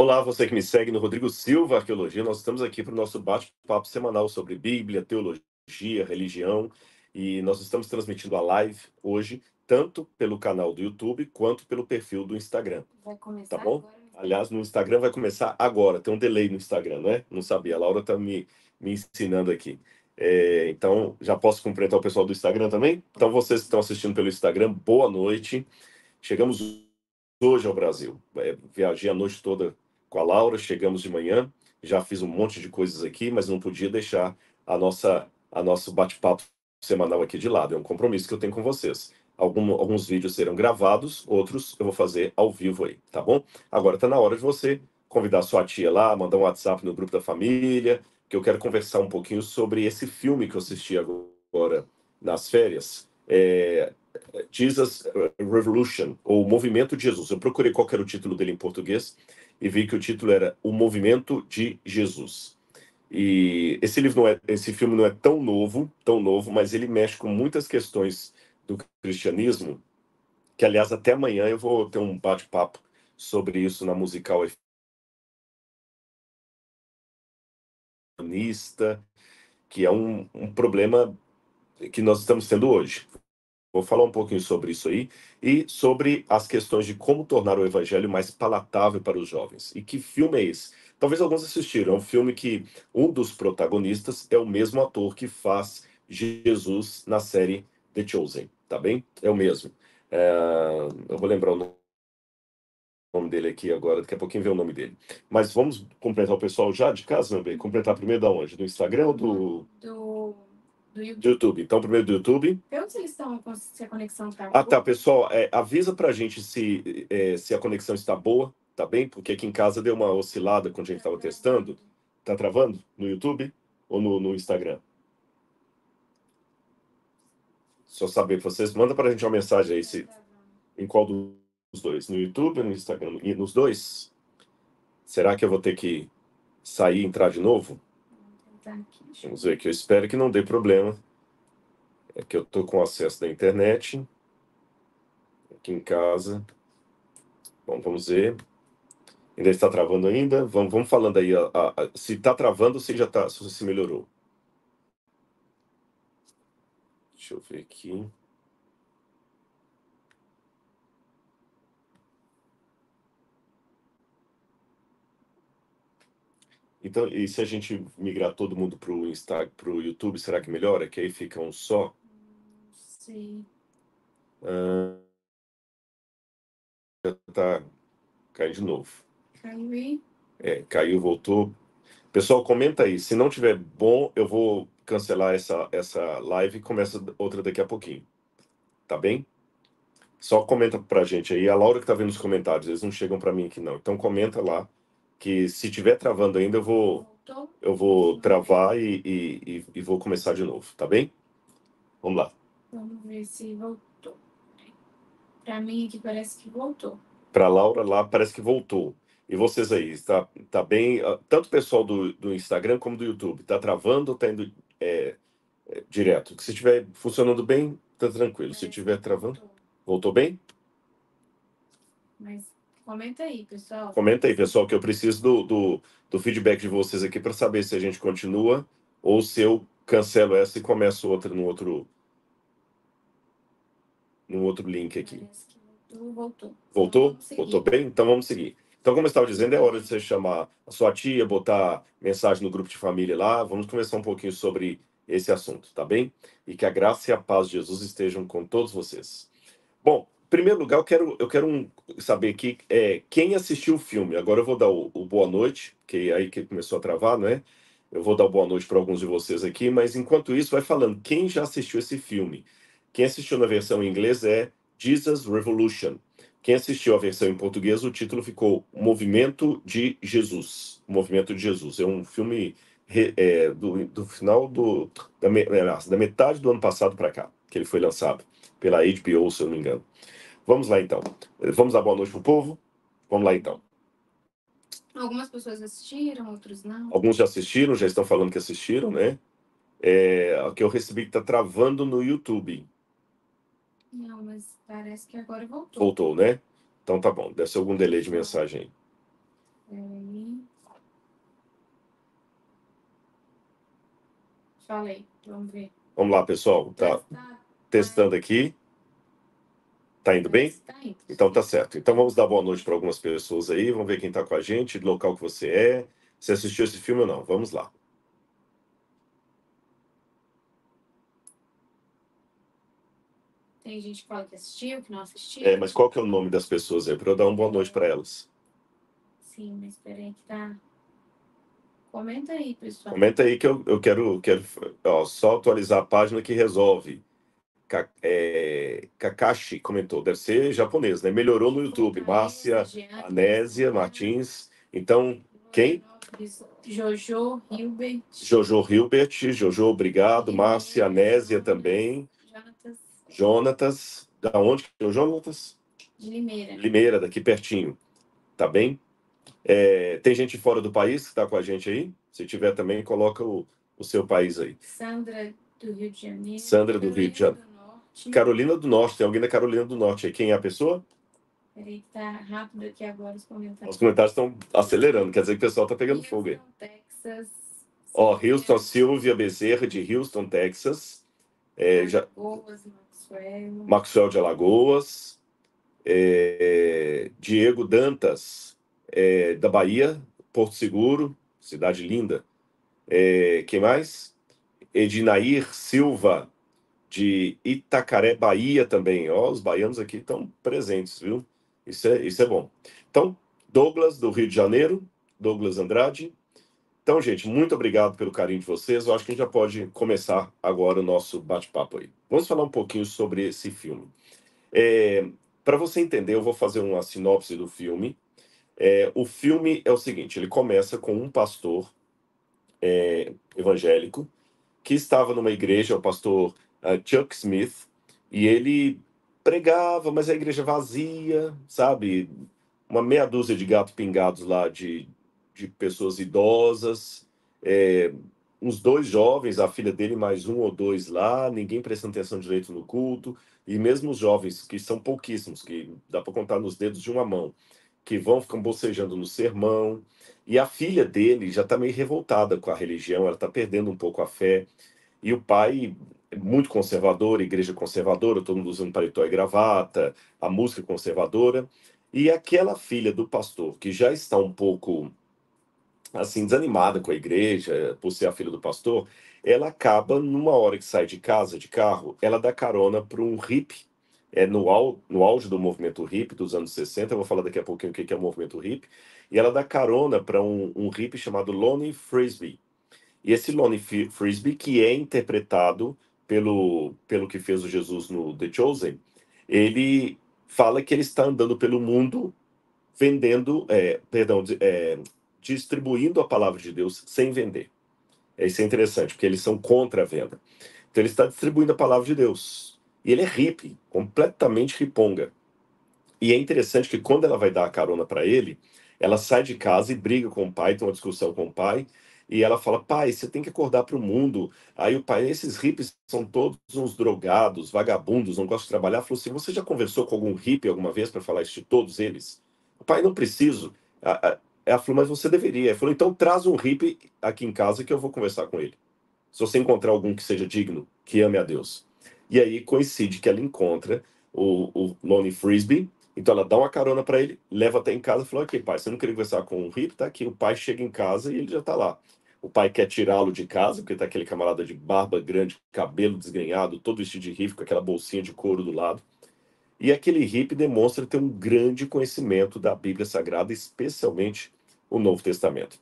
Olá, você que me segue no Rodrigo Silva Arqueologia. Nós estamos aqui para o nosso bate-papo semanal sobre Bíblia, teologia, religião. E nós estamos transmitindo a live hoje, tanto pelo canal do YouTube quanto pelo perfil do Instagram. Vai começar tá bom? Agora. Aliás, no Instagram vai começar agora. Tem um delay no Instagram, né? Não sabia. A Laura está me, me ensinando aqui. É, então, já posso cumprimentar o pessoal do Instagram também? Então, vocês que estão assistindo pelo Instagram, boa noite. Chegamos hoje ao Brasil. É, viajei a noite toda com a Laura, chegamos de manhã, já fiz um monte de coisas aqui, mas não podia deixar a nossa a nosso bate-papo semanal aqui de lado. É um compromisso que eu tenho com vocês. Algum, alguns vídeos serão gravados, outros eu vou fazer ao vivo aí, tá bom? Agora está na hora de você convidar sua tia lá, mandar um WhatsApp no grupo da família, que eu quero conversar um pouquinho sobre esse filme que eu assisti agora nas férias. É, Jesus Revolution, ou Movimento de Jesus. Eu procurei qual era o título dele em português e vi que o título era O Movimento de Jesus. E esse livro não é, esse filme não é tão novo, tão novo, mas ele mexe com muitas questões do cristianismo, que aliás até amanhã eu vou ter um bate-papo sobre isso na musical que é um, um problema que nós estamos tendo hoje. Vou falar um pouquinho sobre isso aí e sobre as questões de como tornar o evangelho mais palatável para os jovens. E que filme é esse? Talvez alguns assistiram. É um filme que um dos protagonistas é o mesmo ator que faz Jesus na série The Chosen, tá bem? É o mesmo. É... Eu vou lembrar o nome dele aqui agora, daqui a pouquinho vem o nome dele. Mas vamos completar o pessoal já de casa, meu bem? Completar primeiro da onde? Do Instagram ou do. Do do YouTube. Do YouTube. Então, primeiro do YouTube. onde eles estão, se a conexão está Ah, tá, pessoal. É, avisa pra gente se, é, se a conexão está boa, tá bem? Porque aqui em casa deu uma oscilada quando a gente estava testando. Tá travando no YouTube ou no, no Instagram? Só saber vocês. Manda pra gente uma mensagem aí se, em qual dos dois. No YouTube ou no Instagram? E nos dois? Será que eu vou ter que sair e entrar de novo? Vamos ver aqui. Eu espero que não dê problema. É que eu estou com acesso da internet. Aqui em casa. Bom, vamos ver. Ainda está travando ainda? Vamos, vamos falando aí. A, a, a, se está travando, tá, você já está. Se melhorou. Deixa eu ver aqui. Então, e se a gente migrar todo mundo para o Instagram, para o YouTube, será que melhora? Que aí fica um só? Sim. Ah, já tá caindo de novo. Caiu É, caiu, voltou. Pessoal, comenta aí. Se não tiver bom, eu vou cancelar essa, essa live e começa outra daqui a pouquinho. Tá bem? Só comenta pra gente aí. A Laura que tá vendo os comentários, eles não chegam para mim aqui não. Então comenta lá que se tiver travando ainda, eu vou, eu vou travar e, e, e vou começar de novo, tá bem? Vamos lá. Vamos ver se voltou. Para mim aqui parece que voltou. Para Laura lá parece que voltou. E vocês aí, está tá bem? Ah, tanto o pessoal do, do Instagram como do YouTube, está travando ou está indo é, é, direto? Se estiver funcionando bem, está tranquilo. Se estiver travando, voltou bem? Mas Comenta aí, pessoal. Comenta aí, pessoal, que eu preciso do, do, do feedback de vocês aqui para saber se a gente continua ou se eu cancelo essa e começo outra no outro no outro link aqui. Voltou. Voltou? Então, voltou bem? Então vamos seguir. Então, como eu estava dizendo, é hora de você chamar a sua tia, botar mensagem no grupo de família lá. Vamos conversar um pouquinho sobre esse assunto, tá bem? E que a graça e a paz de Jesus estejam com todos vocês. Bom, primeiro lugar, eu quero, eu quero um, saber aqui é, quem assistiu o filme. Agora eu vou dar o, o boa noite, que é aí que começou a travar, não é? Eu vou dar boa noite para alguns de vocês aqui, mas enquanto isso, vai falando quem já assistiu esse filme. Quem assistiu na versão em inglês é Jesus Revolution. Quem assistiu a versão em português, o título ficou Movimento de Jesus. Movimento de Jesus. É um filme é, do, do, final do, da, da metade do ano passado para cá, que ele foi lançado pela HBO, se eu não me engano. Vamos lá então. Vamos dar boa noite pro povo? Vamos lá então. Algumas pessoas assistiram, outros não. Alguns já assistiram, já estão falando que assistiram, né? É, que eu recebi que tá travando no YouTube. Não, mas parece que agora voltou. Voltou, né? Então tá bom, deve ser algum delay de mensagem aí. Falei, vamos ver. Vamos lá, pessoal. Tá testando aqui. Tá indo bem? Tá indo. Então tá certo. Então vamos dar boa noite para algumas pessoas aí, vamos ver quem tá com a gente, do local que você é, se assistiu esse filme ou não. Vamos lá. Tem gente que fala que assistiu, que não assistiu. É, mas qual que é o nome das pessoas aí, para eu dar uma boa noite para elas? Sim, mas peraí que tá... Comenta aí, pessoal. Comenta aí que eu, eu quero, quero ó, só atualizar a página que resolve é, Kakashi comentou, deve ser japonês, né? Melhorou no YouTube. Então, Márcia, é, Anésia, Martins. Então, quem? Jojo Hilbert. Jojo Hilbert, Jojo, obrigado. Márcia, é Anésia também. Jonatas. Jonatas. Da onde que é o Jonatas? De Limeira. Limeira, daqui pertinho. Tá bem? É, tem gente fora do país que está com a gente aí? Se tiver também, coloca o, o seu país aí. Sandra do Rio de Janeiro. Sandra do Rio de Janeiro. Carolina do Norte. Tem alguém da Carolina do Norte aí? Quem é a pessoa? Peraí, que tá rápido aqui agora os comentários. Os comentários estão acelerando, quer dizer que o pessoal tá pegando Houston, fogo aí. Texas. Ó, oh, Houston Silvia Bezerra, de Houston, Texas. É, Alagoas, já... Maxwell. Maxwell de Alagoas. É, Diego Dantas, é, da Bahia, Porto Seguro, cidade linda. É, quem mais? Ednair Silva, de Itacaré, Bahia também. Ó, os baianos aqui estão presentes, viu? Isso é, isso é bom. Então, Douglas, do Rio de Janeiro, Douglas Andrade. Então, gente, muito obrigado pelo carinho de vocês. Eu acho que a gente já pode começar agora o nosso bate-papo aí. Vamos falar um pouquinho sobre esse filme. É, Para você entender, eu vou fazer uma sinopse do filme. É, o filme é o seguinte: ele começa com um pastor é, evangélico que estava numa igreja, o pastor uh, Chuck Smith, e ele pregava, mas a igreja vazia, sabe? Uma meia dúzia de gatos pingados lá de, de pessoas idosas, é, uns dois jovens, a filha dele mais um ou dois lá, ninguém prestando atenção direito no culto, e mesmo os jovens, que são pouquíssimos, que dá para contar nos dedos de uma mão, que vão ficam bocejando no sermão, e a filha dele já está meio revoltada com a religião, ela está perdendo um pouco a fé, e o pai é muito conservadora, igreja conservadora, todo mundo usando paletó e gravata, a música conservadora. E aquela filha do pastor que já está um pouco assim desanimada com a igreja, por ser a filha do pastor, ela acaba numa hora que sai de casa de carro, ela dá carona para um hippie. É no, au, no auge do movimento hippie dos anos 60, eu vou falar daqui a pouquinho o que é o movimento hippie, e ela dá carona para um, um hippie chamado Lonnie Frisbee. E esse Lonnie Frisbee, que é interpretado pelo, pelo que fez o Jesus no The Chosen, ele fala que ele está andando pelo mundo vendendo, é, perdão, é, distribuindo a palavra de Deus sem vender. Isso é interessante, porque eles são contra a venda. Então ele está distribuindo a palavra de Deus. E ele é hippie, completamente riponga. E é interessante que quando ela vai dar a carona para ele, ela sai de casa e briga com o pai, tem uma discussão com o pai, e ela fala: pai, você tem que acordar para o mundo. Aí o pai, esses hippies são todos uns drogados, vagabundos, não gostam de trabalhar. Falou assim: você já conversou com algum hippie alguma vez para falar isso de todos eles? O pai, não preciso. Ela falou: mas você deveria. Ele falou: então traz um hippie aqui em casa que eu vou conversar com ele. Se você encontrar algum que seja digno, que ame a Deus. E aí coincide que ela encontra o, o Lonnie Frisbee. Então ela dá uma carona para ele, leva até em casa e fala: Ok, pai, você não queria conversar com o Rip? Tá aqui. O pai chega em casa e ele já tá lá. O pai quer tirá-lo de casa, porque está aquele camarada de barba grande, cabelo desgrenhado, todo vestido de hippie, com aquela bolsinha de couro do lado. E aquele hippie demonstra ter um grande conhecimento da Bíblia Sagrada, especialmente o Novo Testamento.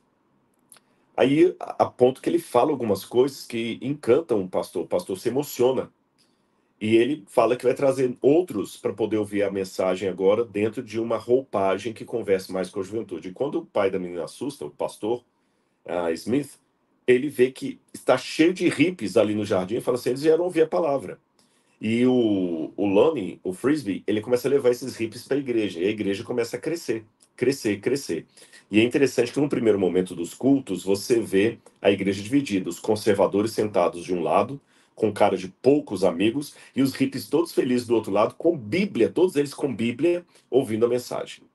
Aí, a ponto que ele fala algumas coisas que encantam o pastor. O pastor se emociona. E ele fala que vai trazer outros para poder ouvir a mensagem agora dentro de uma roupagem que converse mais com a juventude. E quando o pai da menina assusta, o pastor, uh, Smith, ele vê que está cheio de hippies ali no jardim e fala assim: eles vieram ouvir a palavra. E o, o Lonnie, o Frisbee, ele começa a levar esses hippies para a igreja. E a igreja começa a crescer, crescer, crescer. E é interessante que no primeiro momento dos cultos, você vê a igreja dividida. Os conservadores sentados de um lado, com cara de poucos amigos, e os hippies todos felizes do outro lado, com Bíblia, todos eles com Bíblia, ouvindo a mensagem.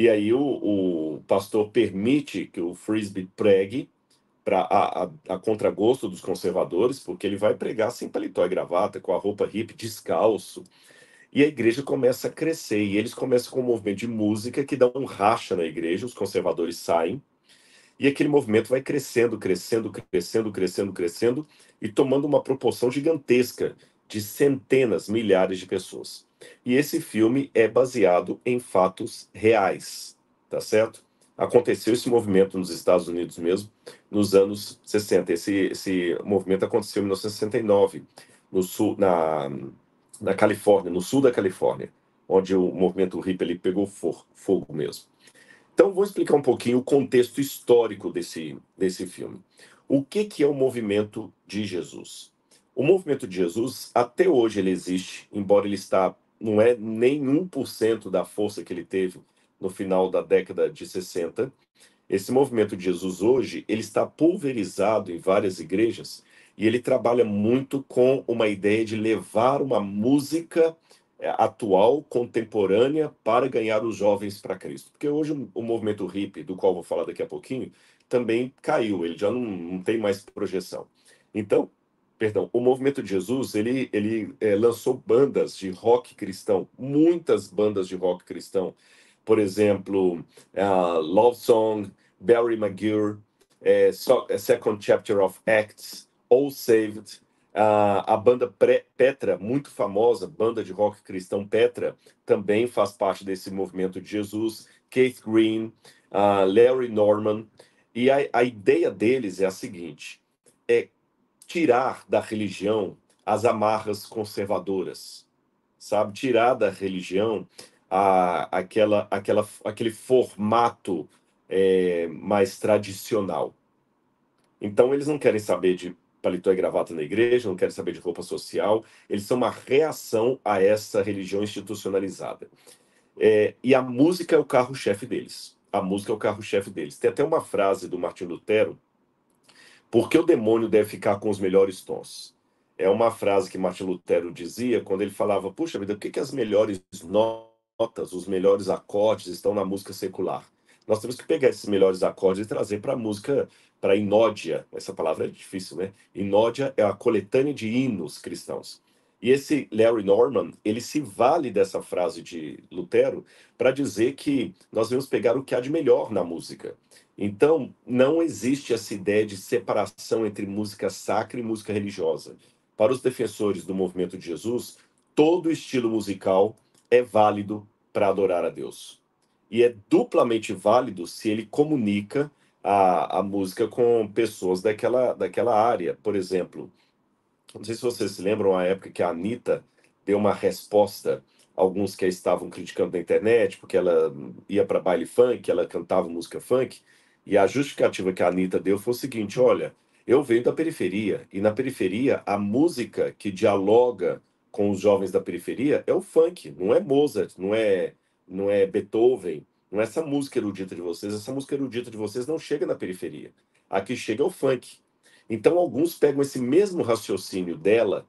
E aí o, o pastor permite que o Frisbee pregue para a, a, a contragosto dos conservadores, porque ele vai pregar sem paletó e gravata, com a roupa hip descalço. E a igreja começa a crescer, e eles começam com um movimento de música que dá um racha na igreja, os conservadores saem, e aquele movimento vai crescendo, crescendo, crescendo, crescendo, crescendo, e tomando uma proporção gigantesca de centenas, milhares de pessoas. E esse filme é baseado em fatos reais, tá certo? Aconteceu esse movimento nos Estados Unidos mesmo, nos anos 60. Esse, esse movimento aconteceu em 1969, no sul, na, na Califórnia, no sul da Califórnia, onde o movimento hippie ele pegou for, fogo mesmo. Então, vou explicar um pouquinho o contexto histórico desse, desse filme. O que, que é o movimento de Jesus? O movimento de Jesus, até hoje, ele existe, embora ele está, não é nem 1% da força que ele teve no final da década de 60. Esse movimento de Jesus hoje, ele está pulverizado em várias igrejas e ele trabalha muito com uma ideia de levar uma música é, atual, contemporânea, para ganhar os jovens para Cristo. Porque hoje o movimento hippie, do qual vou falar daqui a pouquinho, também caiu, ele já não, não tem mais projeção. Então, perdão, o movimento de Jesus ele, ele é, lançou bandas de rock cristão, muitas bandas de rock cristão, por exemplo, uh, Love Song, Barry McGuire, é, so, é, Second Chapter of Acts, All Saved, uh, a banda Pre Petra, muito famosa, banda de rock cristão Petra, também faz parte desse movimento de Jesus, Keith Green, uh, Larry Norman, e a, a ideia deles é a seguinte, é tirar da religião as amarras conservadoras, sabe? Tirar da religião a, aquela, aquela, aquele formato é, mais tradicional. Então, eles não querem saber de paletó e gravata na igreja, não querem saber de roupa social, eles são uma reação a essa religião institucionalizada. É, e a música é o carro-chefe deles. A música é o carro-chefe deles. Tem até uma frase do Martin Lutero porque o demônio deve ficar com os melhores tons. É uma frase que Martin Lutero dizia quando ele falava: Puxa vida, por que, que as melhores notas, os melhores acordes estão na música secular? Nós temos que pegar esses melhores acordes e trazer para a música, para a inódia. Essa palavra é difícil, né? Inódia é a coletânea de hinos cristãos. E esse Larry Norman, ele se vale dessa frase de Lutero para dizer que nós devemos pegar o que há de melhor na música. Então, não existe essa ideia de separação entre música sacra e música religiosa. Para os defensores do movimento de Jesus, todo estilo musical é válido para adorar a Deus. E é duplamente válido se ele comunica a, a música com pessoas daquela, daquela área. Por exemplo, não sei se vocês se lembram a época que a Anitta deu uma resposta alguns que a estavam criticando na internet, porque ela ia para baile funk, ela cantava música funk, e a justificativa que a Anitta deu foi o seguinte: olha, eu venho da periferia, e na periferia a música que dialoga com os jovens da periferia é o funk, não é Mozart, não é, não é Beethoven, não é essa música erudita de vocês, essa música erudita de vocês não chega na periferia. Aqui chega é o funk. Então alguns pegam esse mesmo raciocínio dela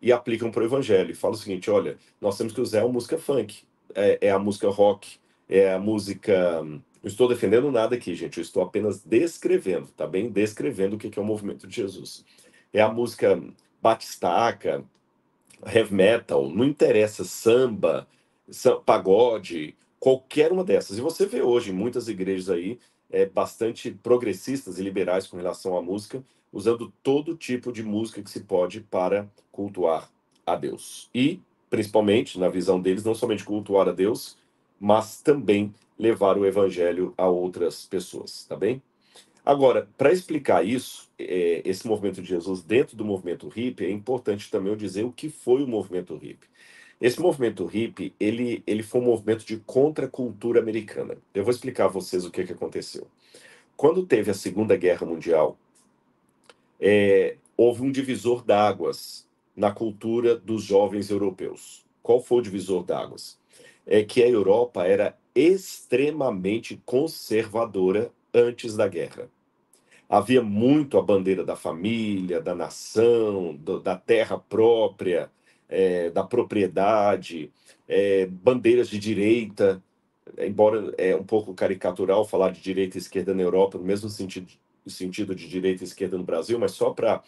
e aplicam para o evangelho e falam o seguinte: olha, nós temos que usar a música funk, é, é a música rock, é a música não estou defendendo nada aqui, gente. Eu estou apenas descrevendo, tá bem? Descrevendo o que é o movimento de Jesus. É a música batistaca, heavy metal, não interessa samba, pagode, qualquer uma dessas. E você vê hoje em muitas igrejas aí é, bastante progressistas e liberais com relação à música, usando todo tipo de música que se pode para cultuar a Deus. E, principalmente, na visão deles, não somente cultuar a Deus, mas também levar o evangelho a outras pessoas, tá bem? Agora, para explicar isso, é, esse movimento de Jesus dentro do movimento hippie, é importante também eu dizer o que foi o movimento hippie. Esse movimento hippie, ele, ele foi um movimento de contracultura americana. Eu vou explicar a vocês o que, que aconteceu. Quando teve a Segunda Guerra Mundial, é, houve um divisor d'águas na cultura dos jovens europeus. Qual foi o divisor d'águas? é que a Europa era extremamente conservadora antes da guerra. Havia muito a bandeira da família, da nação, do, da terra própria, é, da propriedade, é, bandeiras de direita, embora é um pouco caricatural falar de direita e esquerda na Europa, no mesmo sentido, sentido de direita e esquerda no Brasil, mas só para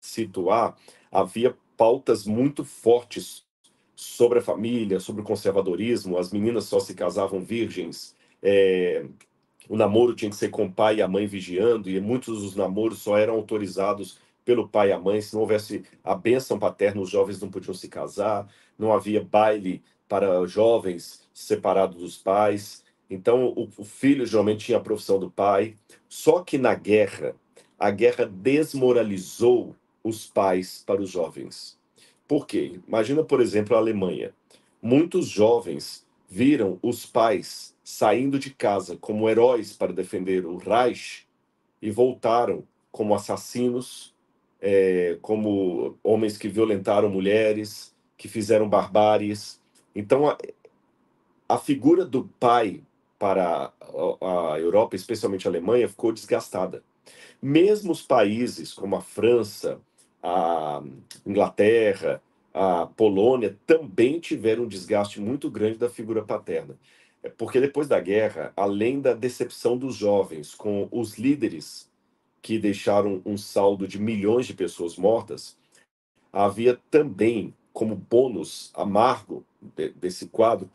situar, havia pautas muito fortes sobre a família, sobre o conservadorismo, as meninas só se casavam virgens, é, o namoro tinha que ser com o pai e a mãe vigiando, e muitos dos namoros só eram autorizados pelo pai e a mãe, se não houvesse a bênção paterna, os jovens não podiam se casar, não havia baile para jovens separados dos pais. Então, o, o filho geralmente tinha a profissão do pai. Só que na guerra, a guerra desmoralizou os pais para os jovens. Por quê? Imagina, por exemplo, a Alemanha. Muitos jovens viram os pais saindo de casa como heróis para defender o Reich e voltaram como assassinos, é, como homens que violentaram mulheres, que fizeram barbáries. Então, a, a figura do pai para a, a Europa, especialmente a Alemanha, ficou desgastada. Mesmo os países como a França, a Inglaterra, a Polônia também tiveram um desgaste muito grande da figura paterna. É porque depois da guerra, além da decepção dos jovens com os líderes que deixaram um saldo de milhões de pessoas mortas, havia também, como bônus amargo desse quadro,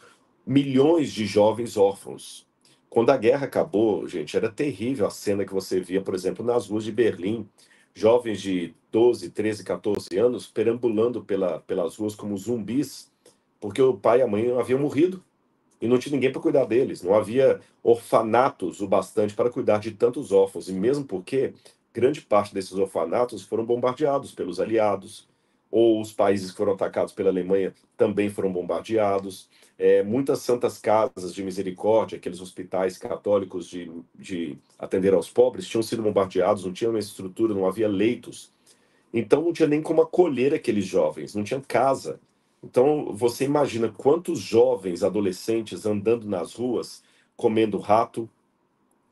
milhões de jovens órfãos. Quando a guerra acabou, gente, era terrível a cena que você via, por exemplo, nas ruas de Berlim, jovens de 12, 13, 14 anos perambulando pela, pelas ruas como zumbis, porque o pai e a mãe haviam morrido e não tinha ninguém para cuidar deles, não havia orfanatos o bastante para cuidar de tantos órfãos, e mesmo porque grande parte desses orfanatos foram bombardeados pelos aliados, ou os países que foram atacados pela Alemanha também foram bombardeados. É, muitas santas casas de misericórdia, aqueles hospitais católicos de, de atender aos pobres, tinham sido bombardeados, não tinha uma estrutura, não havia leitos. Então não tinha nem como acolher aqueles jovens, não tinha casa. Então você imagina quantos jovens adolescentes andando nas ruas, comendo rato,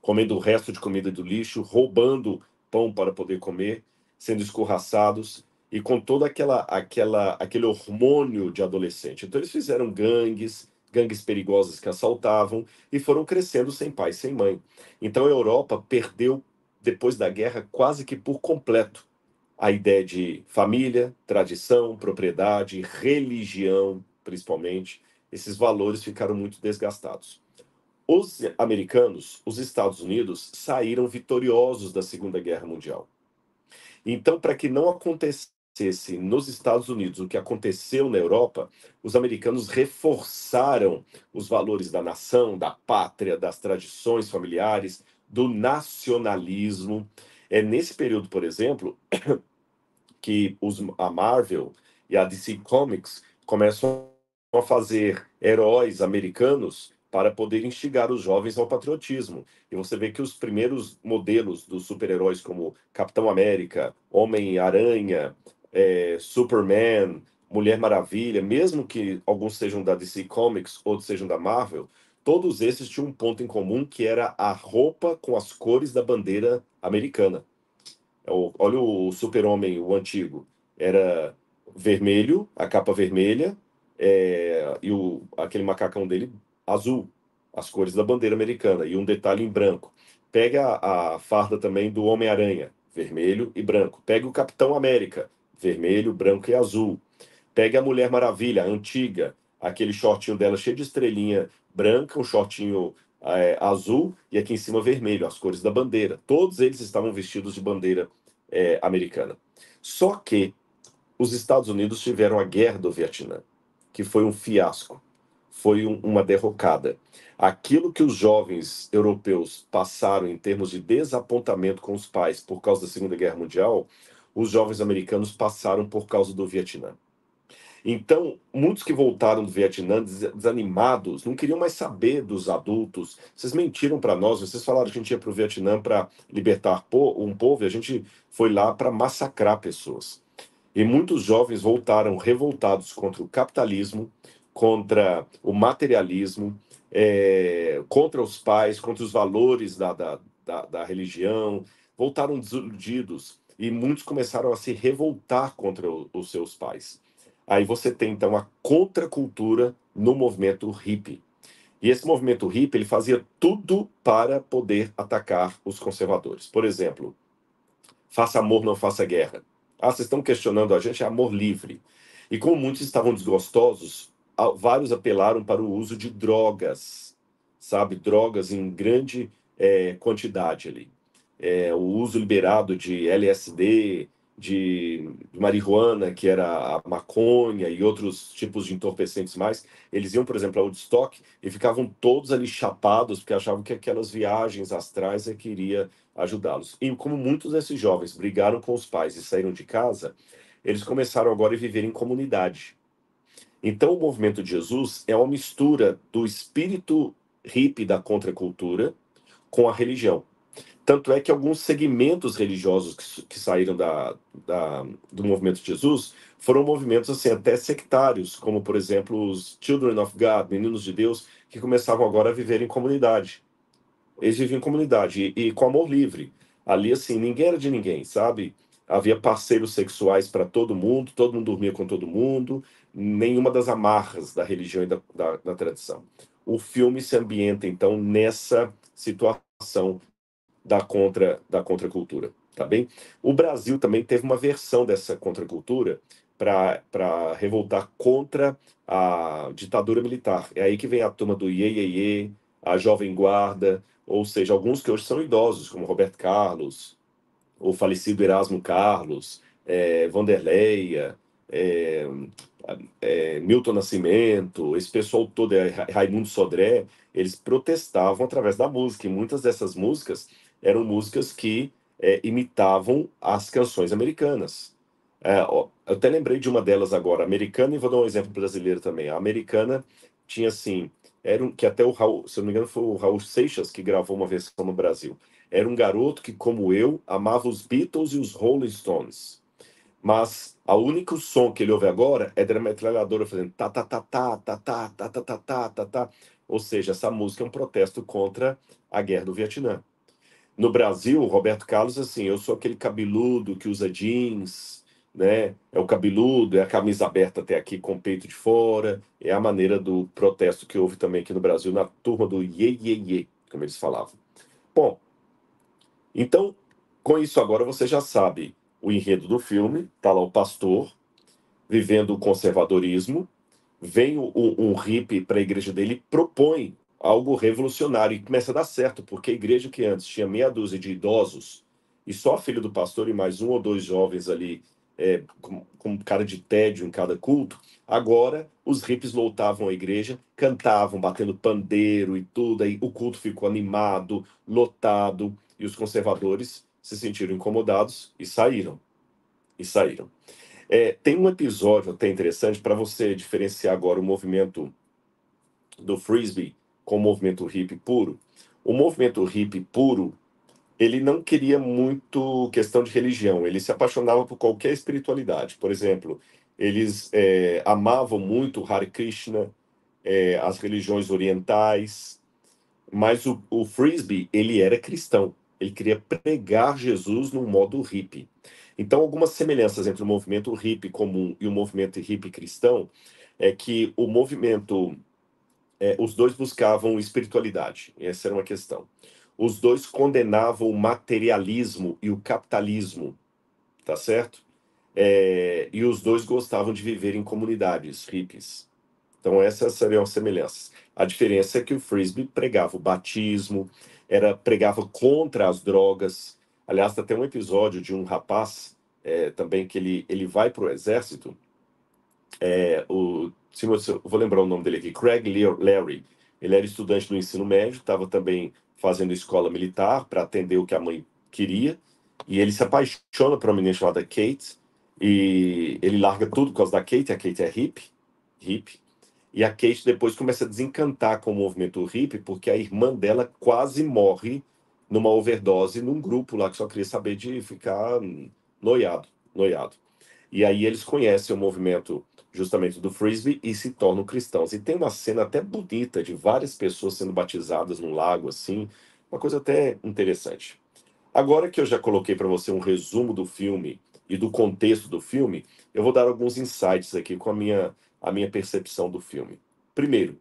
comendo o resto de comida do lixo, roubando pão para poder comer, sendo escorraçados, e com todo aquela, aquela, aquele hormônio de adolescente. Então eles fizeram gangues, gangues perigosas que assaltavam e foram crescendo sem pai, sem mãe. Então a Europa perdeu, depois da guerra, quase que por completo a ideia de família, tradição, propriedade, religião, principalmente. Esses valores ficaram muito desgastados. Os americanos, os Estados Unidos, saíram vitoriosos da Segunda Guerra Mundial. Então, para que não acontecesse acontecesse nos Estados Unidos o que aconteceu na Europa, os americanos reforçaram os valores da nação, da pátria, das tradições familiares, do nacionalismo. É nesse período, por exemplo, que os, a Marvel e a DC Comics começam a fazer heróis americanos para poder instigar os jovens ao patriotismo. E você vê que os primeiros modelos dos super-heróis, como Capitão América, Homem-Aranha, é, Superman, Mulher Maravilha, mesmo que alguns sejam da DC Comics, outros sejam da Marvel, todos esses tinham um ponto em comum que era a roupa com as cores da bandeira americana. É olha o Super-Homem, o antigo. Era vermelho, a capa vermelha, é, e o, aquele macacão dele azul, as cores da bandeira americana, e um detalhe em branco. Pega a, a farda também do Homem-Aranha, vermelho e branco. Pega o Capitão América, vermelho, branco e azul. Pegue a Mulher Maravilha, a antiga, aquele shortinho dela cheio de estrelinha branca, um shortinho é, azul e aqui em cima vermelho, as cores da bandeira. Todos eles estavam vestidos de bandeira é, americana. Só que os Estados Unidos tiveram a guerra do Vietnã, que foi um fiasco, foi um, uma derrocada. Aquilo que os jovens europeus passaram em termos de desapontamento com os pais por causa da Segunda Guerra Mundial, os jovens americanos passaram por causa do Vietnã. Então, muitos que voltaram do Vietnã desanimados, não queriam mais saber dos adultos. Vocês mentiram para nós, vocês falaram que a gente ia para o Vietnã para libertar um povo e a gente foi lá para massacrar pessoas. E muitos jovens voltaram revoltados contra o capitalismo, contra o materialismo, é, contra os pais, contra os valores da, da, da, da religião, voltaram desiludidos e muitos começaram a se revoltar contra o, os seus pais. Aí você tem então a contracultura no movimento hippie. E esse movimento hippie ele fazia tudo para poder atacar os conservadores. Por exemplo, faça amor, não faça guerra. Ah, vocês estão questionando a gente, é amor livre. E como muitos estavam desgostosos, vários apelaram para o uso de drogas, sabe? Drogas em grande é, quantidade ali é, o uso liberado de LSD, de, marihuana, que era a maconha e outros tipos de entorpecentes mais, eles iam, por exemplo, a Woodstock e ficavam todos ali chapados, porque achavam que aquelas viagens astrais é que iria ajudá-los. E como muitos desses jovens brigaram com os pais e saíram de casa, eles começaram agora a viver em comunidade. Então, o movimento de Jesus é uma mistura do espírito hippie da contracultura com a religião. Tanto é que alguns segmentos religiosos que, que saíram da, da, do movimento de Jesus foram movimentos assim até sectários, como por exemplo os Children of God, Meninos de Deus, que começavam agora a viver em comunidade. Eles viviam em comunidade e, e com amor livre. Ali assim ninguém era de ninguém, sabe? Havia parceiros sexuais para todo mundo, todo mundo dormia com todo mundo, nenhuma das amarras da religião e da, da, da tradição. O filme se ambienta então nessa situação da contra da contracultura, tá bem? O Brasil também teve uma versão dessa contracultura para revoltar contra a ditadura militar. É aí que vem a turma do Iê, Iê, Iê a Jovem Guarda, ou seja, alguns que hoje são idosos, como Roberto Carlos, o falecido Erasmo Carlos, é, Vanderleia, é, é, Milton Nascimento, esse pessoal todo, é, Raimundo Sodré, eles protestavam através da música, e muitas dessas músicas eram músicas que é, imitavam as canções americanas. É, ó, eu até lembrei de uma delas agora, americana, e vou dar um exemplo brasileiro também. A americana tinha assim, era um, que até o Raul, se eu não me engano, foi o Raul Seixas que gravou uma versão no Brasil. Era um garoto que, como eu, amava os Beatles e os Rolling Stones. Mas o único som que ele ouve agora é da metralhadora fazendo ta ta ta ta ta ta ta ta ta ta ta, Ou seja, essa música é um protesto contra a guerra do Vietnã. No Brasil, o Roberto Carlos, assim, eu sou aquele cabeludo que usa jeans, né? É o cabeludo, é a camisa aberta até aqui com o peito de fora. É a maneira do protesto que houve também aqui no Brasil, na turma do Ye Ye Ye, como eles falavam. Bom, então, com isso agora você já sabe o enredo do filme, tá lá o pastor vivendo o conservadorismo, vem um, um hippie para a igreja dele e propõe algo revolucionário e começa a dar certo, porque a igreja que antes tinha meia dúzia de idosos e só a filha do pastor e mais um ou dois jovens ali é, com, com, cara de tédio em cada culto, agora os hippies lotavam a igreja, cantavam, batendo pandeiro e tudo, aí o culto ficou animado, lotado, e os conservadores se sentiram incomodados e saíram. E saíram. É, tem um episódio até interessante para você diferenciar agora o movimento do frisbee com o movimento hippie puro, o movimento hippie puro, ele não queria muito questão de religião, ele se apaixonava por qualquer espiritualidade. Por exemplo, eles é, amavam muito Hare Krishna, é, as religiões orientais, mas o, o Frisbee, ele era cristão, ele queria pregar Jesus num modo hippie. Então, algumas semelhanças entre o movimento hippie comum e o movimento hippie cristão é que o movimento é, os dois buscavam espiritualidade, essa era uma questão. Os dois condenavam o materialismo e o capitalismo, tá certo? É, e os dois gostavam de viver em comunidades hippies. Então, essas seriam as semelhanças. A diferença é que o Frisbee pregava o batismo, era pregava contra as drogas. Aliás, tem tá até um episódio de um rapaz é, também que ele, ele vai para o exército é, o, vou lembrar o nome dele aqui, Craig Larry. Ele era estudante do ensino médio, estava também fazendo escola militar para atender o que a mãe queria, e ele se apaixona por uma menina chamada Kate, e ele larga tudo por causa da Kate, a Kate é hippie, hippie, e a Kate depois começa a desencantar com o movimento hippie, porque a irmã dela quase morre numa overdose num grupo lá que só queria saber de ficar noiado, noiado. E aí eles conhecem o movimento justamente do frisbee e se tornam cristãos. E tem uma cena até bonita de várias pessoas sendo batizadas num lago assim, uma coisa até interessante. Agora que eu já coloquei para você um resumo do filme e do contexto do filme, eu vou dar alguns insights aqui com a minha, a minha percepção do filme. Primeiro,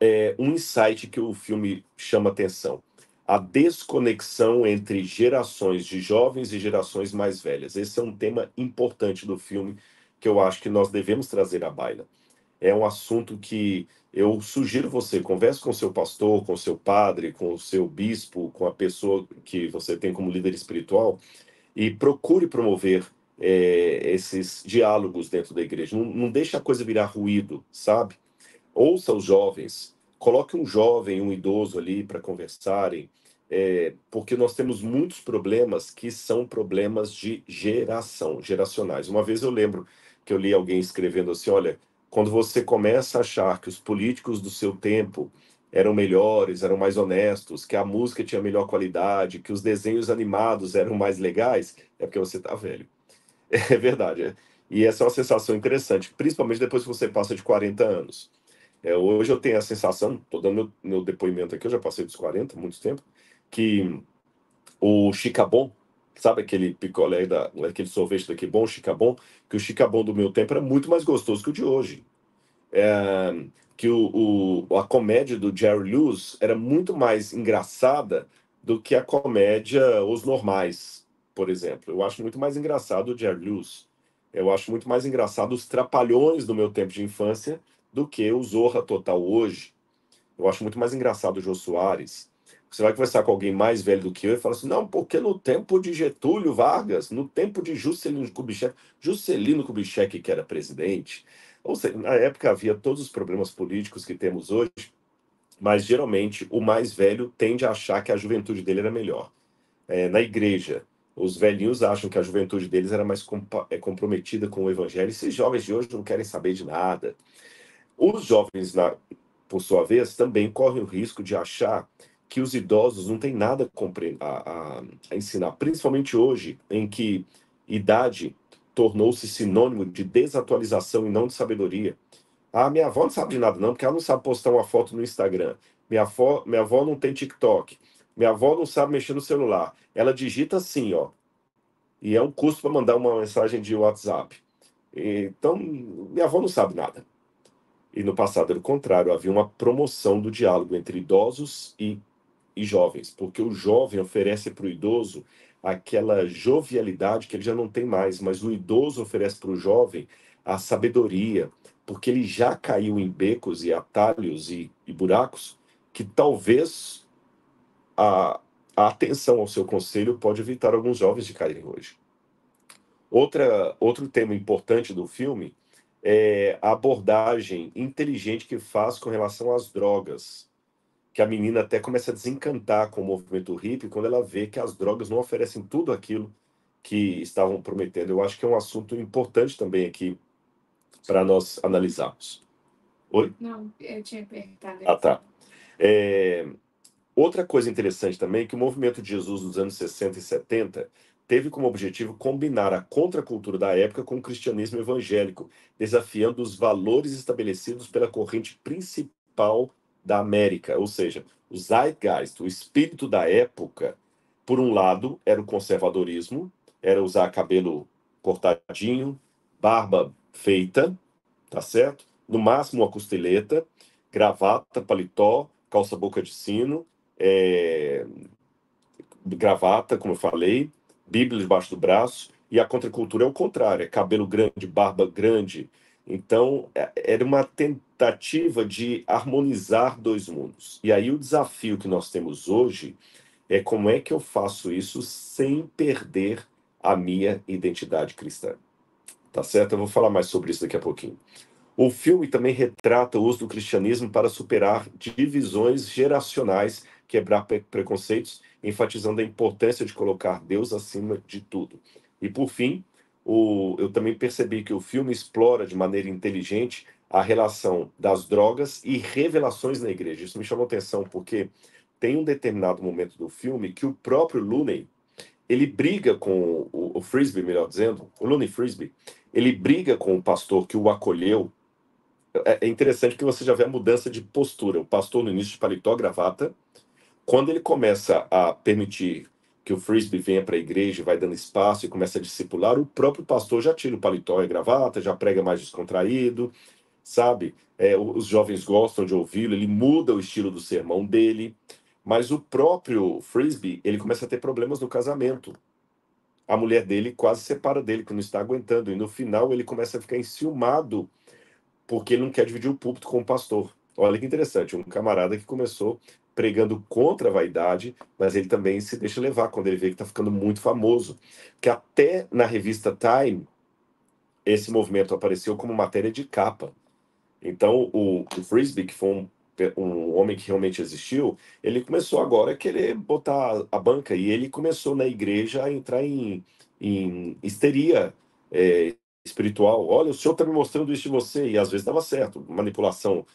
é um insight que o filme chama atenção a desconexão entre gerações de jovens e gerações mais velhas. Esse é um tema importante do filme que eu acho que nós devemos trazer à baila. É um assunto que eu sugiro você converse com seu pastor, com seu padre, com o seu bispo, com a pessoa que você tem como líder espiritual e procure promover é, esses diálogos dentro da igreja. Não, não deixe a coisa virar ruído, sabe? Ouça os jovens, coloque um jovem, um idoso ali para conversarem, é, porque nós temos muitos problemas que são problemas de geração, geracionais. Uma vez eu lembro que eu li alguém escrevendo assim: olha, quando você começa a achar que os políticos do seu tempo eram melhores, eram mais honestos, que a música tinha melhor qualidade, que os desenhos animados eram mais legais, é porque você está velho. É verdade. É. E essa é uma sensação interessante, principalmente depois que você passa de 40 anos. É, hoje eu tenho a sensação, estou dando meu, meu, depoimento aqui, eu já passei dos 40, muito tempo, que o Chicabon, Sabe aquele picolé, da, aquele sorvete daqui bom, chicabon? Que o chicabon do meu tempo era muito mais gostoso que o de hoje. É, que o, o, a comédia do Jerry Lewis era muito mais engraçada do que a comédia Os Normais, por exemplo. Eu acho muito mais engraçado o Jerry Lewis. Eu acho muito mais engraçado os Trapalhões do meu tempo de infância do que o Zorra Total hoje. Eu acho muito mais engraçado o Jô Soares. Você vai conversar com alguém mais velho do que eu e fala assim: não, porque no tempo de Getúlio Vargas, no tempo de Juscelino Kubitschek, Juscelino Kubitschek que era presidente, ou seja, na época havia todos os problemas políticos que temos hoje, mas geralmente o mais velho tende a achar que a juventude dele era melhor. É, na igreja, os velhinhos acham que a juventude deles era mais é, comprometida com o evangelho, e esses jovens de hoje não querem saber de nada. Os jovens, na, por sua vez, também correm o risco de achar que os idosos não têm nada a, a, a ensinar, principalmente hoje, em que idade tornou-se sinônimo de desatualização e não de sabedoria. Ah, minha avó não sabe de nada, não, porque ela não sabe postar uma foto no Instagram. Minha avó, minha avó não tem TikTok. Minha avó não sabe mexer no celular. Ela digita assim, ó. E é um custo para mandar uma mensagem de WhatsApp. Então, minha avó não sabe nada. E no passado era o contrário, havia uma promoção do diálogo entre idosos e e jovens, porque o jovem oferece para o idoso aquela jovialidade que ele já não tem mais, mas o idoso oferece para o jovem a sabedoria, porque ele já caiu em becos e atalhos e, e buracos que talvez a, a, atenção ao seu conselho pode evitar alguns jovens de caírem hoje. Outra, outro tema importante do filme é a abordagem inteligente que faz com relação às drogas que a menina até começa a desencantar com o movimento hippie quando ela vê que as drogas não oferecem tudo aquilo que estavam prometendo. Eu acho que é um assunto importante também aqui para nós analisarmos. Oi? Não, eu tinha perguntado. Ah, tá. É... Outra coisa interessante também é que o movimento de Jesus dos anos 60 e 70 teve como objetivo combinar a contracultura da época com o cristianismo evangélico, desafiando os valores estabelecidos pela corrente principal da América, ou seja, o zeitgeist, o espírito da época, por um lado, era o conservadorismo, era usar cabelo cortadinho, barba feita, tá certo? No máximo uma costeleta, gravata, paletó, calça boca de sino, é... gravata, como eu falei, bíblia debaixo do braço, e a contracultura é o contrário, é cabelo grande, barba grande, então, é, era uma tentativa de harmonizar dois mundos. E aí, o desafio que nós temos hoje é como é que eu faço isso sem perder a minha identidade cristã. Tá certo? Eu vou falar mais sobre isso daqui a pouquinho. O filme também retrata o uso do cristianismo para superar divisões geracionais, quebrar preconceitos, enfatizando a importância de colocar Deus acima de tudo. E por fim, o, eu também percebi que o filme explora de maneira inteligente a relação das drogas e revelações na igreja. Isso me chamou atenção porque tem um determinado momento do filme que o próprio Looney ele briga com o, o Frisbee, melhor dizendo, o Looney Frisbee, ele briga com o pastor que o acolheu. É, é interessante que você já vê a mudança de postura. O pastor no início de paletó gravata, quando ele começa a permitir que o frisbee venha para a igreja, vai dando espaço e começa a discipular, o próprio pastor já tira o paletó e a gravata, já prega mais descontraído, sabe? É, os jovens gostam de ouvi-lo, ele muda o estilo do sermão dele, mas o próprio frisbee, ele começa a ter problemas no casamento. A mulher dele quase separa dele, que não está aguentando, e no final ele começa a ficar enciumado porque ele não quer dividir o púlpito com o pastor. Olha que interessante, um camarada que começou pregando contra a vaidade, mas ele também se deixa levar quando ele vê que está ficando muito famoso. Que até na revista Time, esse movimento apareceu como matéria de capa. Então, o, o Frisbee, que foi um, um homem que realmente existiu, ele começou agora a querer botar a banca e ele começou na igreja a entrar em, em histeria é, espiritual. Olha, o senhor está me mostrando isso de você, e às vezes dava certo, manipulação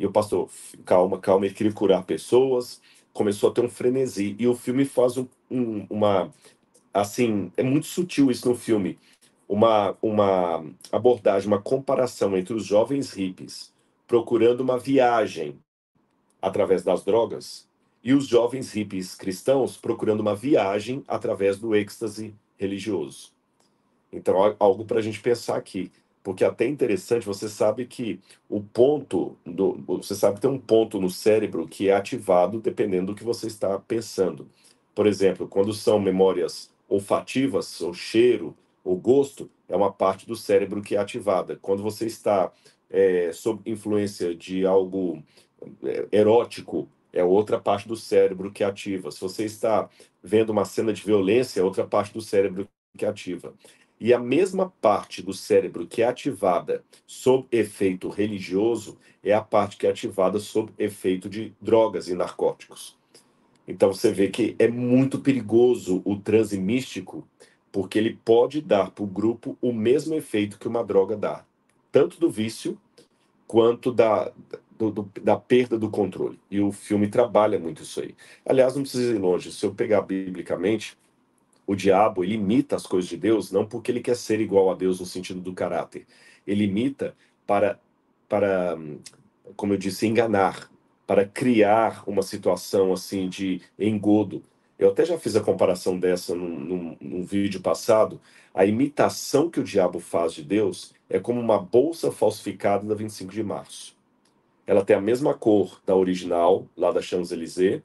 e o pastor, calma, calma, ele queria curar pessoas, começou a ter um frenesi. E o filme faz um, um, uma. Assim, é muito sutil isso no filme. Uma, uma abordagem, uma comparação entre os jovens hippies procurando uma viagem através das drogas e os jovens hippies cristãos procurando uma viagem através do êxtase religioso. Então, é algo para a gente pensar aqui porque até é interessante, você sabe que o ponto do, você sabe que tem um ponto no cérebro que é ativado dependendo do que você está pensando. Por exemplo, quando são memórias olfativas, ou cheiro, ou gosto, é uma parte do cérebro que é ativada. Quando você está é, sob influência de algo é, erótico, é outra parte do cérebro que ativa. Se você está vendo uma cena de violência, é outra parte do cérebro que ativa. E a mesma parte do cérebro que é ativada sob efeito religioso é a parte que é ativada sob efeito de drogas e narcóticos. Então você vê que é muito perigoso o transe místico, porque ele pode dar para o grupo o mesmo efeito que uma droga dá, tanto do vício quanto da, do, do, da perda do controle. E o filme trabalha muito isso aí. Aliás, não precisa ir longe. Se eu pegar biblicamente, o diabo ele imita as coisas de Deus não porque ele quer ser igual a Deus no sentido do caráter. Ele imita para para como eu disse enganar, para criar uma situação assim de engodo. Eu até já fiz a comparação dessa num, num, num vídeo passado. A imitação que o diabo faz de Deus é como uma bolsa falsificada da 25 de março. Ela tem a mesma cor da original, lá da Champs-Élysées,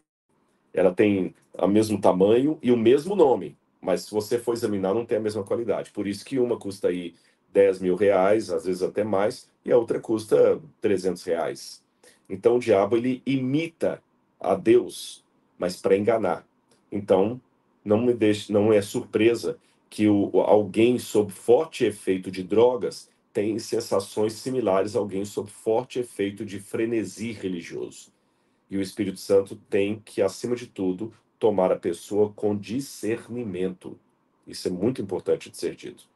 ela tem o mesmo tamanho e o mesmo nome. Mas se você for examinar, não tem a mesma qualidade. Por isso que uma custa aí 10 mil reais, às vezes até mais, e a outra custa 300 reais. Então o diabo ele imita a Deus, mas para enganar. Então não me deixe, não é surpresa que o, alguém sob forte efeito de drogas tem sensações similares a alguém sob forte efeito de frenesi religioso. E o Espírito Santo tem que, acima de tudo, tomar a pessoa com discernimento. Isso é muito importante de ser dito.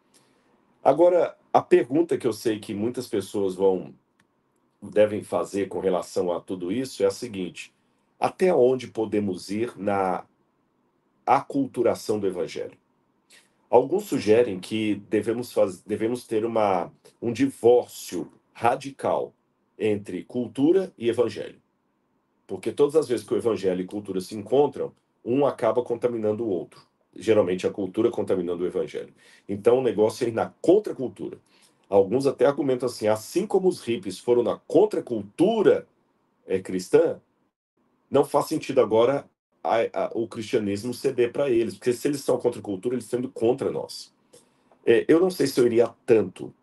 Agora, a pergunta que eu sei que muitas pessoas vão devem fazer com relação a tudo isso é a seguinte: até onde podemos ir na aculturação do evangelho? Alguns sugerem que devemos, faz, devemos ter uma, um divórcio radical entre cultura e evangelho. Porque todas as vezes que o evangelho e cultura se encontram, um acaba contaminando o outro. Geralmente a cultura contaminando o evangelho. Então o negócio é ir na contracultura. Alguns até argumentam assim: assim como os hippies foram na contracultura é, cristã, não faz sentido agora a, a, o cristianismo ceder para eles, porque se eles são contra a cultura, eles estão indo contra nós. É, eu não sei se eu iria tanto.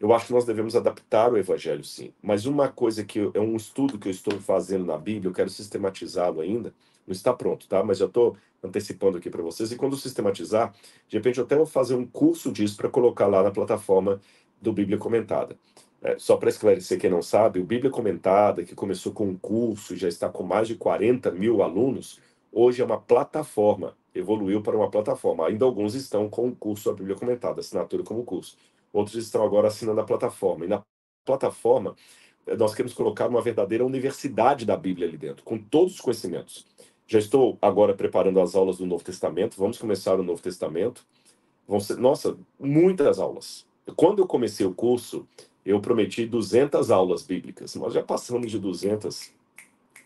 Eu acho que nós devemos adaptar o evangelho, sim. Mas uma coisa que eu, é um estudo que eu estou fazendo na Bíblia, eu quero sistematizá-lo ainda não está pronto, tá? Mas já estou antecipando aqui para vocês. E quando sistematizar, de repente eu até vou fazer um curso disso para colocar lá na plataforma do Bíblia Comentada. É, só para esclarecer quem não sabe, o Bíblia Comentada, que começou com um curso e já está com mais de 40 mil alunos, hoje é uma plataforma, evoluiu para uma plataforma. Ainda alguns estão com o curso da Bíblia Comentada, assinatura como curso. Outros estão agora assinando a plataforma. E na plataforma, nós queremos colocar uma verdadeira universidade da Bíblia ali dentro, com todos os conhecimentos. Já estou agora preparando as aulas do Novo Testamento, vamos começar o Novo Testamento. ser, nossa, muitas aulas. Quando eu comecei o curso, eu prometi 200 aulas bíblicas. Nós já passamos de 200.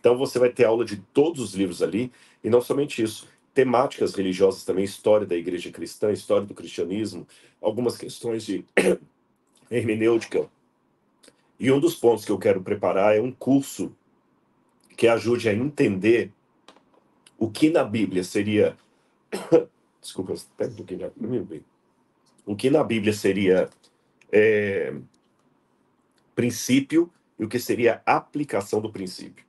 Então você vai ter aula de todos os livros ali, e não somente isso, temáticas religiosas também, história da igreja cristã, história do cristianismo, algumas questões de hermenêutica. E um dos pontos que eu quero preparar é um curso que ajude a entender o que na Bíblia seria. Desculpa, eu até um me ouvi O que na Bíblia seria é... princípio e o que seria aplicação do princípio.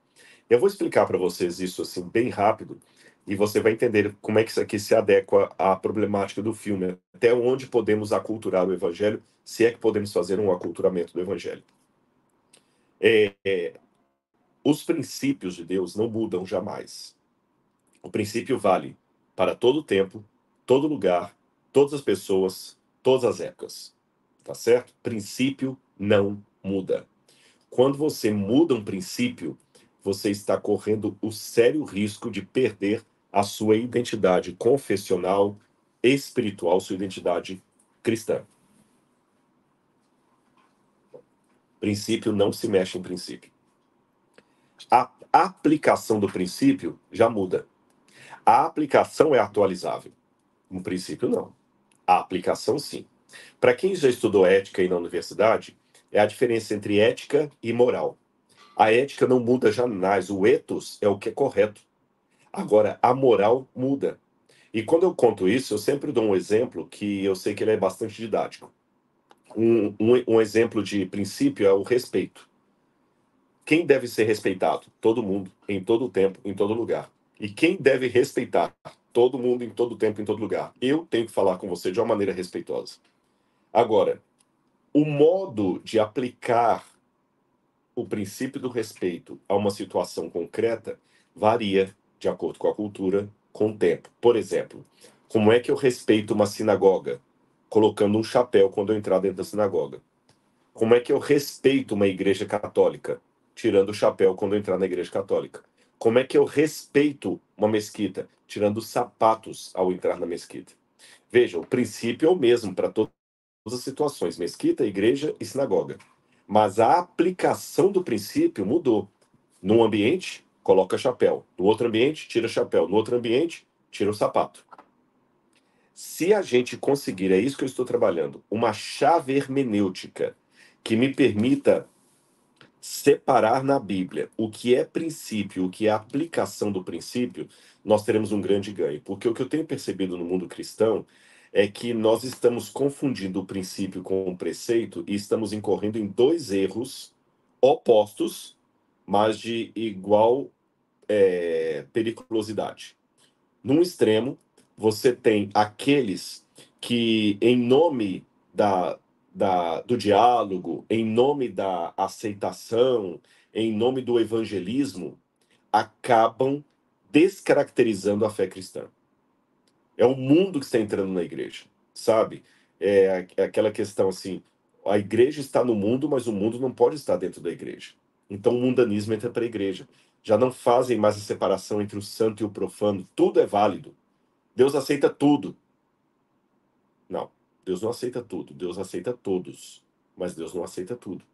Eu vou explicar para vocês isso assim bem rápido e você vai entender como é que isso aqui se adequa à problemática do filme, até onde podemos aculturar o evangelho, se é que podemos fazer um aculturamento do evangelho. é, é os princípios de Deus não mudam jamais. O princípio vale para todo tempo, todo lugar, todas as pessoas, todas as épocas. Tá certo? Princípio não muda. Quando você muda um princípio, você está correndo o sério risco de perder a sua identidade confessional, espiritual, sua identidade cristã. Princípio não se mexe em princípio. A aplicação do princípio já muda. A aplicação é atualizável? No princípio, não. A aplicação, sim. Para quem já estudou ética aí na universidade, é a diferença entre ética e moral. A ética não muda jamais, o ethos é o que é correto. Agora, a moral muda. E quando eu conto isso, eu sempre dou um exemplo que eu sei que ele é bastante didático. Um, um, um exemplo de princípio é o respeito. Quem deve ser respeitado? Todo mundo, em todo tempo, em todo lugar. E quem deve respeitar? Todo mundo, em todo tempo, em todo lugar. Eu tenho que falar com você de uma maneira respeitosa. Agora, o modo de aplicar o princípio do respeito a uma situação concreta varia de acordo com a cultura, com o tempo. Por exemplo, como é que eu respeito uma sinagoga? Colocando um chapéu quando eu entrar dentro da sinagoga. Como é que eu respeito uma igreja católica? Tirando o chapéu quando eu entrar na igreja católica. Como é que eu respeito uma mesquita? Tirando os sapatos ao entrar na mesquita. Veja, o princípio é o mesmo para todas as situações: mesquita, igreja e sinagoga. Mas a aplicação do princípio mudou. Num ambiente, coloca chapéu. No outro ambiente, tira chapéu. No outro ambiente, tira o sapato. Se a gente conseguir, é isso que eu estou trabalhando, uma chave hermenêutica que me permita separar na Bíblia o que é princípio, o que é aplicação do princípio, nós teremos um grande ganho. Porque o que eu tenho percebido no mundo cristão é que nós estamos confundindo o princípio com o preceito e estamos incorrendo em dois erros opostos, mas de igual é, periculosidade. Num extremo, você tem aqueles que, em nome da da, do diálogo, em nome da aceitação, em nome do evangelismo, acabam descaracterizando a fé cristã. É o mundo que está entrando na igreja, sabe? É, é aquela questão assim: a igreja está no mundo, mas o mundo não pode estar dentro da igreja. Então o mundanismo entra para a igreja. Já não fazem mais a separação entre o santo e o profano. Tudo é válido. Deus aceita tudo. Deus não aceita tudo, Deus aceita todos, mas Deus não aceita tudo.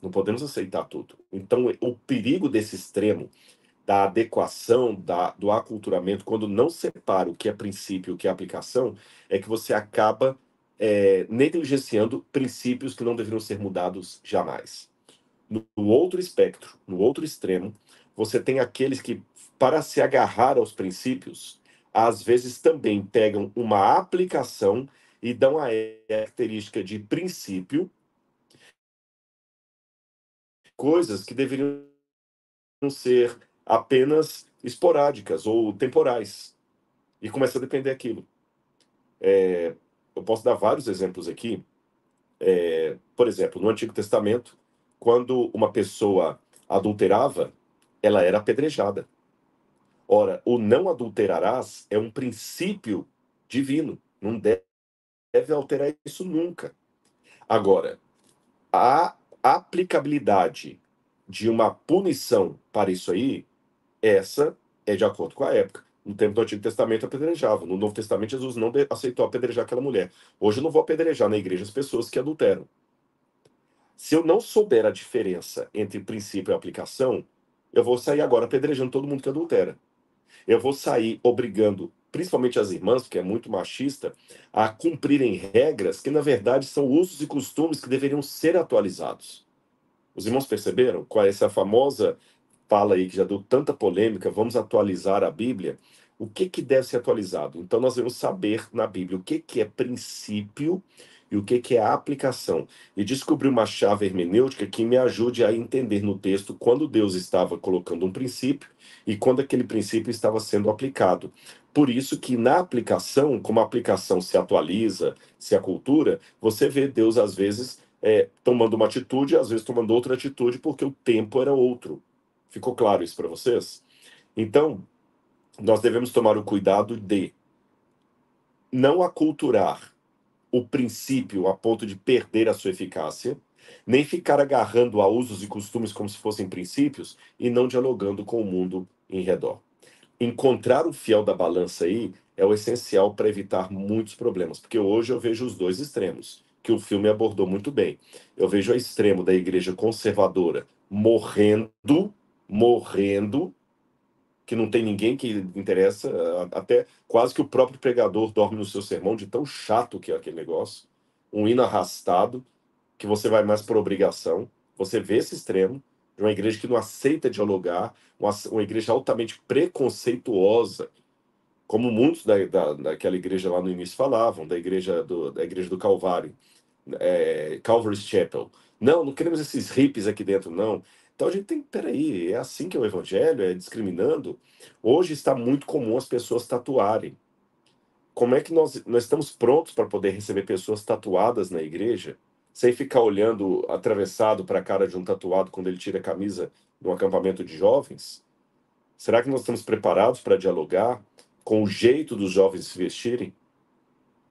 Não podemos aceitar tudo. Então, o perigo desse extremo da adequação, da, do aculturamento, quando não separa o que é princípio e o que é aplicação, é que você acaba é, negligenciando princípios que não deveriam ser mudados jamais. No, no outro espectro, no outro extremo, você tem aqueles que, para se agarrar aos princípios, às vezes também pegam uma aplicação e dão a característica de princípio coisas que deveriam ser apenas esporádicas ou temporais e começa a depender daquilo. É, eu posso dar vários exemplos aqui. É, por exemplo, no Antigo Testamento, quando uma pessoa adulterava, ela era apedrejada. Ora, o não adulterarás é um princípio divino, não deve deve alterar isso nunca. Agora, a aplicabilidade de uma punição para isso aí, essa é de acordo com a época. No tempo do Antigo Testamento apedrejava. No Novo Testamento, Jesus não aceitou apedrejar aquela mulher. Hoje eu não vou apedrejar na igreja as pessoas que adulteram. Se eu não souber a diferença entre princípio e aplicação, eu vou sair agora apedrejando todo mundo que adultera. Eu vou sair obrigando principalmente as irmãs, porque é muito machista, a cumprirem regras que, na verdade, são usos e costumes que deveriam ser atualizados. Os irmãos perceberam Qual é essa famosa fala aí que já deu tanta polêmica, vamos atualizar a Bíblia. O que, que deve ser atualizado? Então, nós devemos saber na Bíblia o que, que é princípio e o que, que é aplicação. E descobrir uma chave hermenêutica que me ajude a entender no texto quando Deus estava colocando um princípio e quando aquele princípio estava sendo aplicado. Por isso que na aplicação, como a aplicação se atualiza, se a cultura, você vê Deus às vezes é, tomando uma atitude, às vezes tomando outra atitude, porque o tempo era outro. Ficou claro isso para vocês? Então, nós devemos tomar o cuidado de não aculturar o princípio a ponto de perder a sua eficácia, nem ficar agarrando a usos e costumes como se fossem princípios e não dialogando com o mundo em redor encontrar o fiel da balança aí é o essencial para evitar muitos problemas, porque hoje eu vejo os dois extremos, que o filme abordou muito bem. Eu vejo o extremo da igreja conservadora morrendo, morrendo, que não tem ninguém que interessa, até quase que o próprio pregador dorme no seu sermão de tão chato que é aquele negócio, um hino arrastado, que você vai mais por obrigação. Você vê esse extremo, de uma igreja que não aceita dialogar, uma, uma igreja altamente preconceituosa, como muitos da, da, daquela igreja lá no início falavam, da igreja do, da igreja do Calvário, é, Calvary's Chapel. Não, não queremos esses hippies aqui dentro, não. Então a gente tem, peraí, é assim que é o evangelho, é discriminando. Hoje está muito comum as pessoas tatuarem. Como é que nós, nós estamos prontos para poder receber pessoas tatuadas na igreja? sem ficar olhando atravessado para a cara de um tatuado quando ele tira a camisa num acampamento de jovens? Será que nós estamos preparados para dialogar com o jeito dos jovens se vestirem?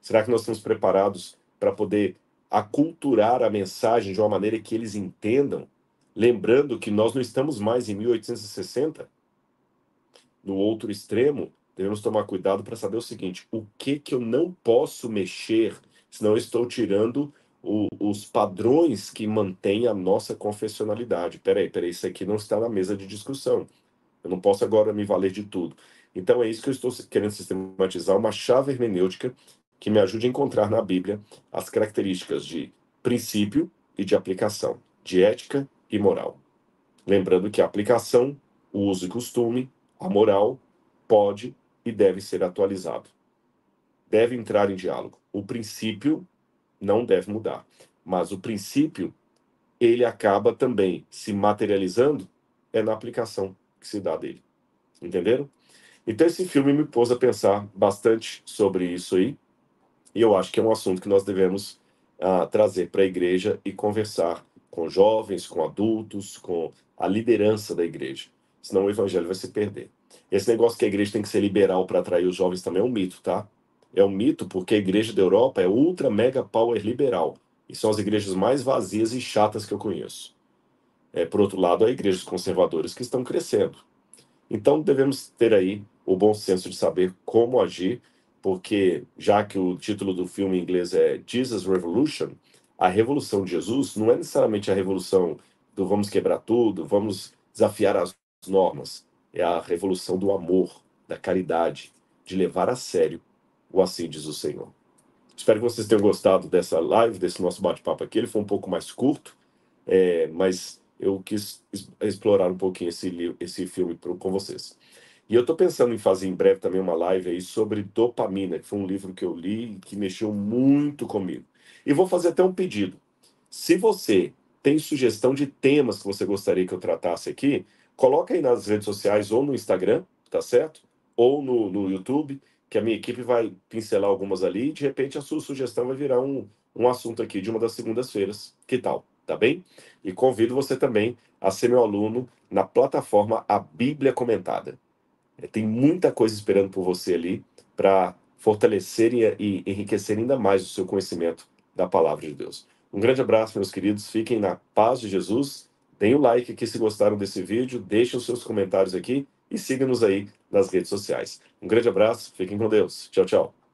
Será que nós estamos preparados para poder aculturar a mensagem de uma maneira que eles entendam? Lembrando que nós não estamos mais em 1860. No outro extremo, devemos tomar cuidado para saber o seguinte: o que que eu não posso mexer, senão eu estou tirando o, os padrões que mantêm a nossa confessionalidade. Peraí, peraí, isso aqui não está na mesa de discussão. Eu não posso agora me valer de tudo. Então é isso que eu estou querendo sistematizar, uma chave hermenêutica que me ajude a encontrar na Bíblia as características de princípio e de aplicação, de ética e moral. Lembrando que a aplicação, o uso e costume, a moral pode e deve ser atualizado. Deve entrar em diálogo. O princípio não deve mudar. Mas o princípio, ele acaba também se materializando é na aplicação que se dá dele. Entenderam? Então esse filme me pôs a pensar bastante sobre isso aí. E eu acho que é um assunto que nós devemos uh, trazer para a igreja e conversar com jovens, com adultos, com a liderança da igreja. Senão o evangelho vai se perder. Esse negócio que a igreja tem que ser liberal para atrair os jovens também é um mito, tá? É um mito porque a igreja da Europa é ultra mega power liberal e são as igrejas mais vazias e chatas que eu conheço. É, por outro lado, há igrejas conservadoras que estão crescendo. Então devemos ter aí o bom senso de saber como agir, porque já que o título do filme em inglês é Jesus Revolution, a revolução de Jesus não é necessariamente a revolução do vamos quebrar tudo, vamos desafiar as normas. É a revolução do amor, da caridade, de levar a sério o assim diz o Senhor. Espero que vocês tenham gostado dessa live, desse nosso bate-papo aqui. Ele foi um pouco mais curto, é, mas eu quis explorar um pouquinho esse, esse filme pro, com vocês. E eu estou pensando em fazer em breve também uma live aí sobre dopamina, que foi um livro que eu li que mexeu muito comigo. E vou fazer até um pedido. Se você tem sugestão de temas que você gostaria que eu tratasse aqui, coloca aí nas redes sociais ou no Instagram, tá certo? Ou no, no YouTube que a minha equipe vai pincelar algumas ali e de repente a sua sugestão vai virar um, um assunto aqui de uma das segundas-feiras. Que tal? Tá bem? E convido você também a ser meu aluno na plataforma A Bíblia Comentada. É, tem muita coisa esperando por você ali para fortalecer e enriquecer ainda mais o seu conhecimento da palavra de Deus. Um grande abraço, meus queridos. Fiquem na paz de Jesus. Deem o um like aqui se gostaram desse vídeo. Deixem os seus comentários aqui e siga-nos aí nas redes sociais. Um grande abraço, fiquem com Deus. Tchau, tchau.